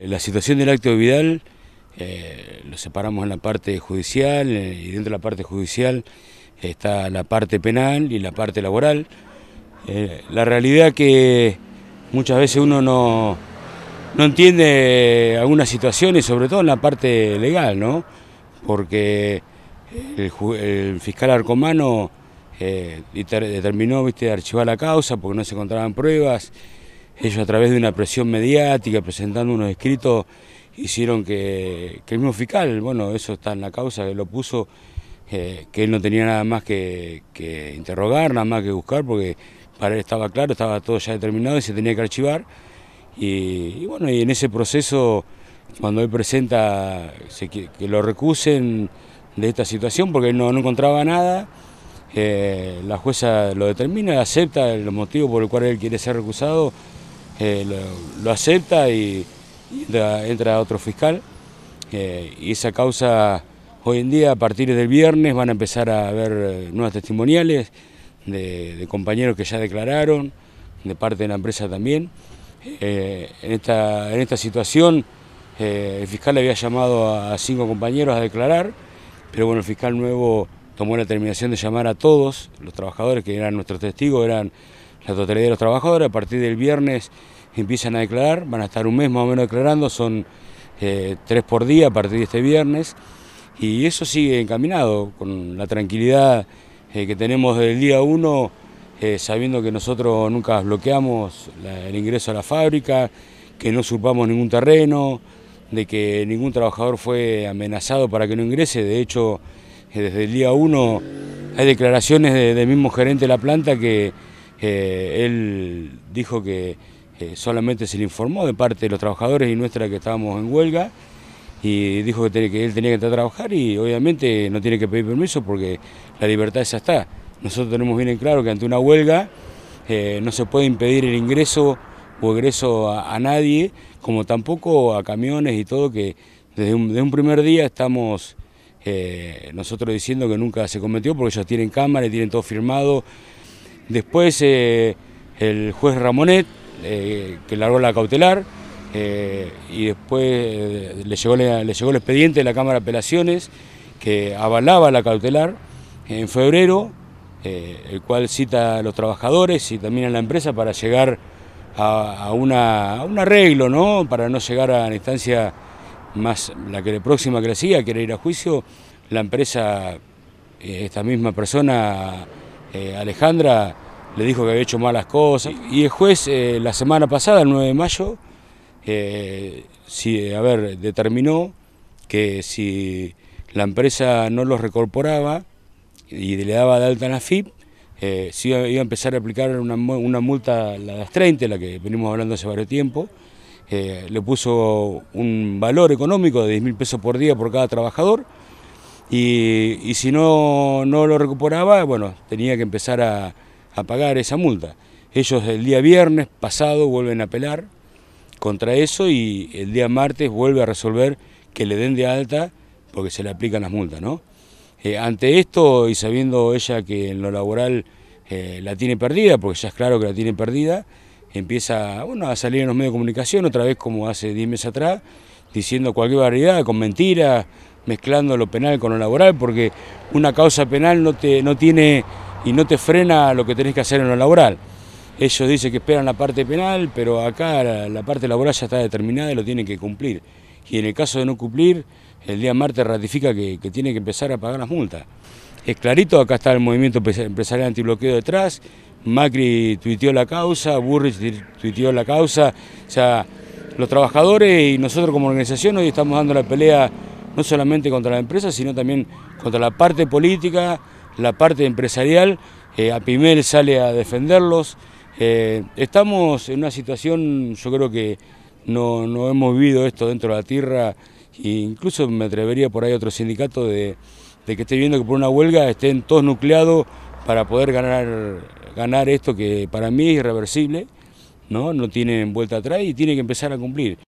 La situación del acto de Vidal eh, lo separamos en la parte judicial eh, y dentro de la parte judicial está la parte penal y la parte laboral. Eh, la realidad que muchas veces uno no, no entiende algunas situaciones, sobre todo en la parte legal, ¿no? Porque el, fiscal arcomano determinó ¿viste, archivar la causa porque no se encontraban pruebas. Ellos a través de una presión mediática, presentando unos escritos, hicieron que, que el mismo fiscal, bueno, eso está en la causa, que lo puso, eh, que él no tenía nada más que, interrogar, nada más que buscar, porque para él estaba claro, estaba todo ya determinado y se tenía que archivar. Y, bueno, y en ese proceso, cuando él presenta que, lo recusen de esta situación porque él no, encontraba nada, eh, la jueza lo determina, acepta los motivos por el cual él quiere ser recusado eh, lo, acepta y, entra, otro fiscal. Eh, y esa causa, hoy en día, a partir del viernes, van a empezar a haber eh, nuevas testimoniales de, compañeros que ya declararon, de parte de la empresa también. en, esta, en esta situación, el fiscal había llamado a, a cinco compañeros a declarar, pero bueno, el fiscal nuevo tomó la determinación de llamar a todos los trabajadores que eran nuestros testigos, eran la totalidad de los trabajadores. A partir del viernes empiezan a declarar, van a estar un mes más o menos declarando, son eh, tres por día a partir de este viernes. Y eso sigue encaminado con la tranquilidad eh, que tenemos el día uno, eh, sabiendo que nosotros nunca bloqueamos el ingreso a la fábrica, que no usurpamos ningún terreno, de que ningún trabajador fue amenazado para que no ingrese. De hecho, desde el día uno hay declaraciones del mismo gerente de la planta que eh, él dijo que eh, solamente se le informó de parte de los trabajadores y nuestra que estábamos en huelga y dijo que, él tenía que entrar a trabajar y obviamente no tiene que pedir permiso porque la libertad ya está. Nosotros tenemos bien en claro que ante una huelga eh, no se puede impedir el ingreso o egreso a, nadie, como tampoco a camiones y todo, que desde un, un primer día estamos nosotros diciendo que nunca se cometió porque ellos tienen cámara y tienen todo firmado, Después eh, el juez Ramonet, eh, que largó la cautelar, eh, y después le llegó, le, llegó, el expediente de la Cámara de Apelaciones, que avalaba la cautelar en febrero, el cual cita a los trabajadores y también a la empresa para llegar a, un arreglo, ¿no? para no llegar a la instancia más la que próxima que le siga, que era ir a juicio, la empresa, esta misma persona eh, Alejandra le dijo que había hecho malas cosas. Y el juez, eh, la semana pasada, el 9 de mayo, eh, ver, determinó que si la empresa no los recorporaba y le daba de alta en la FIP, si iba, a empezar a aplicar una, multa, la de las 30, la que venimos hablando hace varios tiempo, le puso un valor económico de 10 mil pesos por día por cada trabajador, y, si no, no lo recuperaba, bueno, tenía que empezar a, pagar esa multa. Ellos el día viernes pasado vuelven a apelar contra eso y el día martes vuelve a resolver que le den de alta porque se le aplican las multas, ¿no? Eh, ante esto y sabiendo ella que en lo laboral eh, la tiene perdida, porque ya es claro que la tiene perdida, empieza a salir en los medios de comunicación otra vez como hace 10 meses atrás, diciendo cualquier variedad, con mentiras, mezclando lo penal con lo laboral, porque una causa penal no, te, no tiene y no te frena lo que tenés que hacer en lo laboral. Ellos dicen que esperan la parte penal, pero acá la, parte laboral ya está determinada y lo tienen que cumplir. Y en el caso de no cumplir, el día martes ratifica que, que tiene que empezar a pagar las multas. Es clarito, acá está el movimiento empresarial antibloqueo detrás, Macri tuiteó la causa, Burrich tuiteó la causa, o sea, los trabajadores y nosotros como organización hoy estamos dando la pelea no solamente contra la empresa, sino también contra la parte política, la parte empresarial. Eh, a APIMEL sale a defenderlos. Eh, estamos en una situación, yo creo que no, hemos vivido esto dentro de la tierra, e incluso me atrevería por ahí a otro sindicato de, que esté viendo que por una huelga estén todos nucleados para poder ganar, ganar esto que para mí es irreversible, ¿no? no tienen vuelta atrás y tiene que empezar a cumplir.